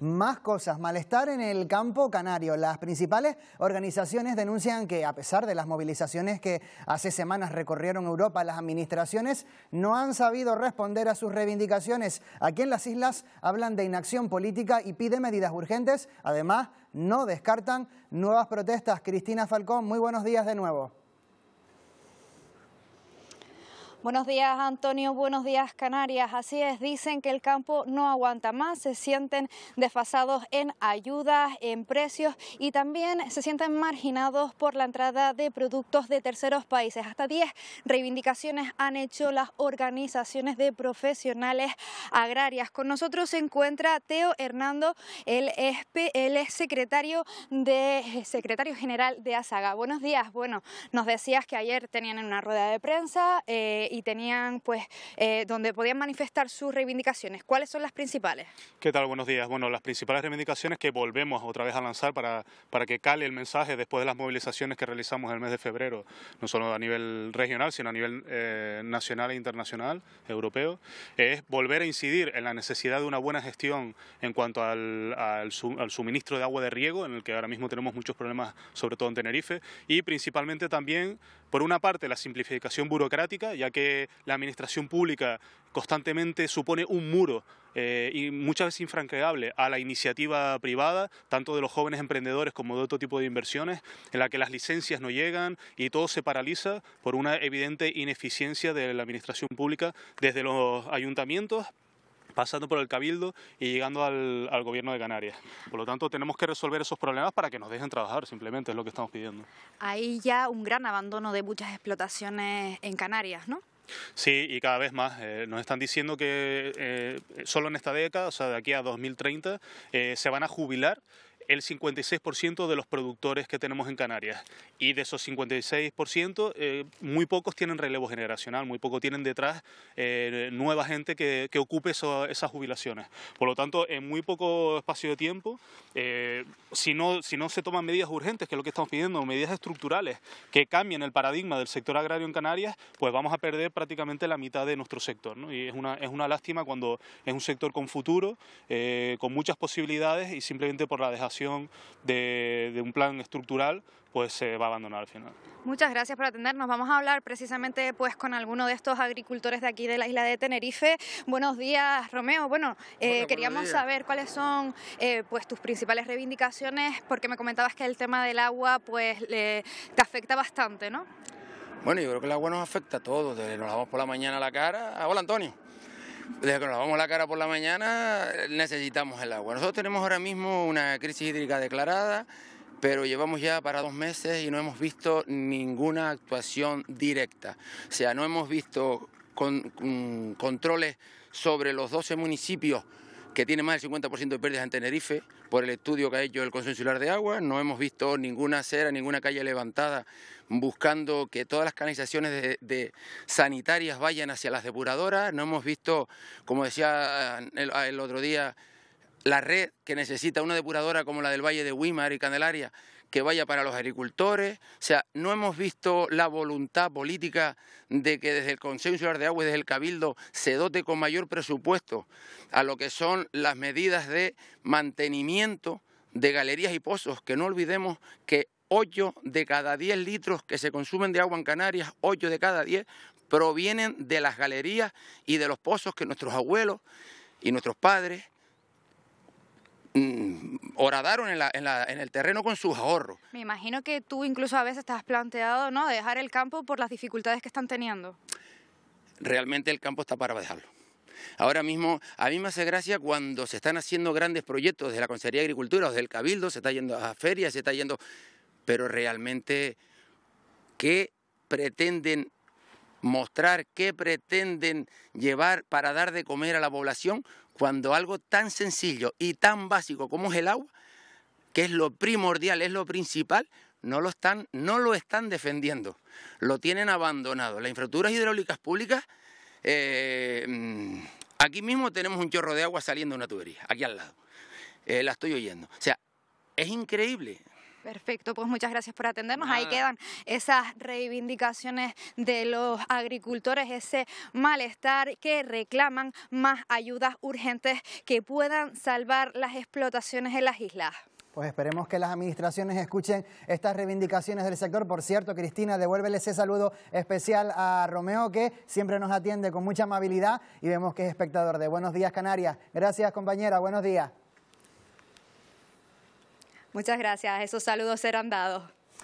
Más cosas, malestar en el campo canario. Las principales organizaciones denuncian que a pesar de las movilizaciones que hace semanas recorrieron Europa, las administraciones no han sabido responder a sus reivindicaciones. Aquí en las islas hablan de inacción política y piden medidas urgentes. Además, no descartan nuevas protestas. Cristina Falcón, muy buenos días de nuevo. Buenos días, Antonio. Buenos días, Canarias. Así es, dicen que el campo no aguanta más, se sienten desfasados en ayudas, en precios y también se sienten marginados por la entrada de productos de terceros países. Hasta 10 reivindicaciones han hecho las organizaciones de profesionales agrarias. Con nosotros se encuentra Teo Hernando, el ex secretario, de, secretario general de Azaga, Buenos días. Bueno, nos decías que ayer tenían una rueda de prensa. Eh, y tenían, pues, eh, donde podían manifestar sus reivindicaciones. ¿Cuáles son las principales? ¿Qué tal? Buenos días. Bueno, las principales reivindicaciones que volvemos otra vez a lanzar para, para que cale el mensaje después de las movilizaciones que realizamos en el mes de febrero, no solo a nivel regional, sino a nivel eh, nacional e internacional, europeo, es volver a incidir en la necesidad de una buena gestión en cuanto al, al suministro de agua de riego, en el que ahora mismo tenemos muchos problemas, sobre todo en Tenerife, y principalmente también, por una parte, la simplificación burocrática, ya que que la administración pública constantemente supone un muro eh, y muchas veces infranqueable a la iniciativa privada, tanto de los jóvenes emprendedores como de otro tipo de inversiones, en la que las licencias no llegan y todo se paraliza por una evidente ineficiencia de la administración pública desde los ayuntamientos pasando por el Cabildo y llegando al, gobierno de Canarias. Por lo tanto, tenemos que resolver esos problemas para que nos dejen trabajar, simplemente es lo que estamos pidiendo. Hay ya un gran abandono de muchas explotaciones en Canarias, ¿no? Sí, y cada vez más. Eh, nos están diciendo que eh, solo en esta década, o sea, de aquí a 2030, eh, se van a jubilar el 56% de los productores que tenemos en Canarias. Y de esos 56%, eh, muy pocos tienen relevo generacional, muy poco tienen detrás eh, nueva gente que, ocupe esas jubilaciones. Por lo tanto, en muy poco espacio de tiempo, eh, si, no, si no se toman medidas urgentes, que es lo que estamos pidiendo, medidas estructurales que cambien el paradigma del sector agrario en Canarias, pues vamos a perder prácticamente la mitad de nuestro sector. Y es una, es una lástima cuando es un sector con futuro, con muchas posibilidades y simplemente por la dejación de, un plan estructural pues se va a abandonar al final. Muchas gracias por atendernos. Vamos a hablar precisamente pues con alguno de estos agricultores de aquí de la isla de Tenerife. Buenos días, Romeo. Bueno, eh, queríamos saber cuáles son eh, pues tus principales reivindicaciones, porque me comentabas que el tema del agua pues te afecta bastante, ¿no? Bueno, yo creo que el agua nos afecta a todos. Desde nos lavamos por la mañana a la cara. Hola, Antonio. Desde que nos lavamos la cara por la mañana necesitamos el agua. Nosotros tenemos ahora mismo una crisis hídrica declarada, pero llevamos ya para dos meses y no hemos visto ninguna actuación directa. O sea, no hemos visto mm, controles sobre los 12 municipios que tiene más del 50% de pérdidas en Tenerife por el estudio que ha hecho el Consorcio Insular de Agua. No hemos visto ninguna acera, ninguna calle levantada buscando que todas las canalizaciones de, sanitarias vayan hacia las depuradoras. No hemos visto, como decía eh, el otro día, la red que necesita una depuradora como la del Valle de Wimar y Candelaria, que vaya para los agricultores. O sea, no hemos visto la voluntad política de que desde el Consejo Insular de y desde el Cabildo, se dote con mayor presupuesto a lo que son las medidas de mantenimiento de galerías y pozos, que no olvidemos que 8 de cada 10 litros que se consumen de agua en Canarias, 8 de cada 10 provienen de las galerías y de los pozos que nuestros abuelos y nuestros padres Mm, horadaron en, el terreno con sus ahorros. Me imagino que tú incluso a veces te has planteado ¿no? dejar el campo por las dificultades que están teniendo. Realmente el campo está para dejarlo. Ahora mismo, a mí me hace gracia cuando se están haciendo grandes proyectos de la Consejería de Agricultura o del Cabildo, se está yendo a ferias, se está yendo... Pero realmente, ¿qué pretenden mostrar, qué pretenden llevar para dar de comer a la población cuando algo tan sencillo y tan básico como es el agua, que es lo primordial, es lo principal, no lo están, no lo están defendiendo, lo tienen abandonado. Las infraestructuras hidráulicas públicas, eh, mm, aquí mismo tenemos un chorro de agua saliendo de una tubería, aquí al lado. Eh, la estoy oyendo. O sea, es increíble. Perfecto, pues muchas gracias por atendernos. Ahí quedan esas reivindicaciones de los agricultores, ese malestar que reclaman más ayudas urgentes que puedan salvar las explotaciones en las islas. Pues esperemos que las administraciones escuchen estas reivindicaciones del sector. Por cierto, Cristina, devuélvele ese saludo especial a Romeo, que siempre nos atiende con mucha amabilidad y vemos que es espectador de Buenos Días Canarias. Gracias, compañera. Buenos días. Muchas gracias, esos saludos serán dados.